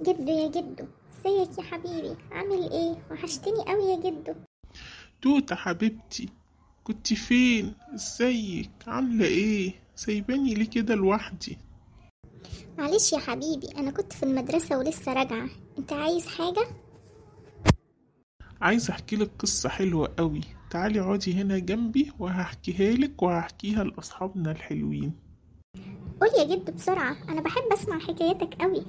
جدو يا جدو ازيك يا حبيبي عامل ايه وحشتني قوي يا جدو توتة حبيبتي كنت فين ازيك عاملة ايه سايباني ليه كده لوحدي معلش يا حبيبي انا كنت في المدرسة ولسه راجعة انت عايز حاجة عايز احكي لك قصة حلوة قوي تعالي اقعدي هنا جنبي وهحكيها لك وهحكيها لاصحابنا الحلوين قول يا جد بسرعة أنا بحب أسمع حكايتك قوي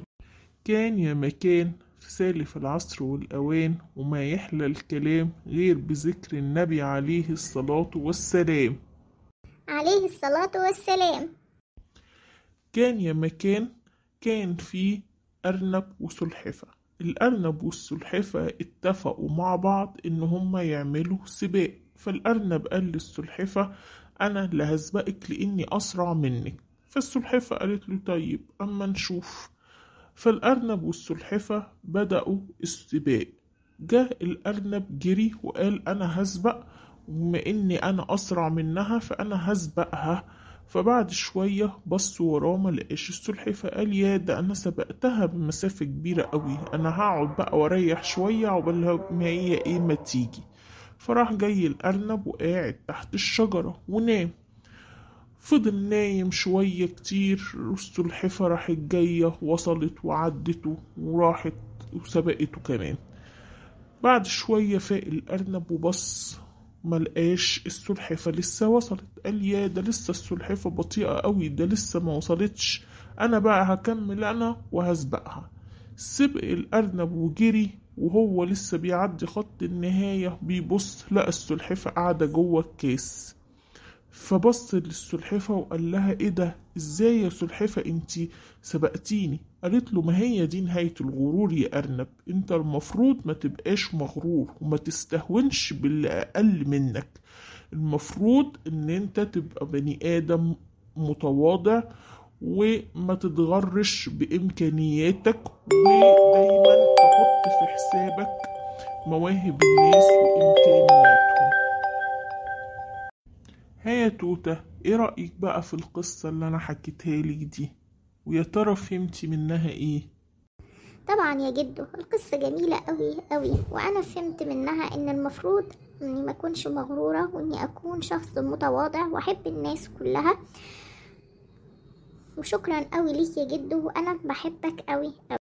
كان يا مكان في سالف العصر والأوان وما يحلى الكلام غير بذكر النبي عليه الصلاة والسلام عليه الصلاة والسلام كان يا مكان كان في أرنب وسلحفة الأرنب والسلحفة اتفقوا مع بعض إن هما يعملوا سباق فالأرنب قال للسلحفة أنا اللي هسبقك لإني أسرع منك فالسلحفة قالت له طيب أما نشوف فالأرنب والسلحفة بدأوا السباق جه الأرنب جري وقال أنا هسبق بما إني أنا أسرع منها فأنا هسبقها فبعد شوية بص وراه ملقاش السلحفة قال يا ده أنا سبقتها بمسافة كبيرة قوي أنا هقعد بقى وأريح شوية عقبال ما هي إيه ما تيجي فراح جاي الأرنب وقاعد تحت الشجرة ونام فضل نايم شوية كتير والسلحفة راحت جاية وصلت وعدته وراحت وسبقته كمان بعد شوية فاق الأرنب وبص ملقاش السلحفة لسه وصلت قال يا ده لسه السلحفة بطيئة قوي ده لسه ما وصلتش أنا بقى هكمل أنا وهسبقها سبق الأرنب وجري وهو لسه بيعدي خط النهاية بيبص لقى السلحفة قاعدة جوه الكاس فبص للسلحفة وقال لها ايه ده ازاي يا سلحفة انتي سبقتيني قالت له ما هي دي نهاية الغرور يا أرنب انت المفروض ما تبقاش مغرور وما تستهونش باللي أقل منك المفروض ان انت تبقى بني آدم متواضع وما تتغرش بإمكانياتك ودايما تحط في حسابك مواهب الناس وإمكانياتهم هيا يا توتة ايه رأيك بقى في القصة اللي انا حكيتها لك دي ويا ترى فهمتي منها ايه طبعا يا جدو القصة جميلة قوي قوي وانا فهمت منها ان المفروض اني ما اكونش مغرورة واني اكون شخص متواضع واحب الناس كلها وشكرا قوي ليك يا جدو وانا بحبك قوي قوي